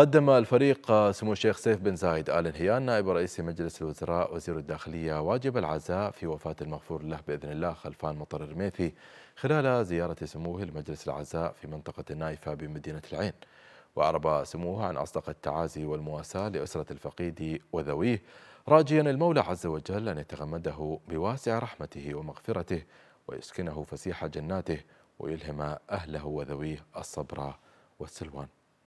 قدم الفريق سمو الشيخ سيف بن زايد آل نهيان نائب رئيس مجلس الوزراء وزير الداخلية واجب العزاء في وفاة المغفور له بإذن الله خلفان مطر الرميثي خلال زيارة سموه لمجلس العزاء في منطقة النايفة بمدينة العين وأعرب سموه عن أصدق التعازي والمواساة لأسرة الفقيد وذويه راجيا المولى عز وجل أن يتغمده بواسع رحمته ومغفرته ويسكنه فسيح جناته ويلهم أهله وذويه الصبر والسلوان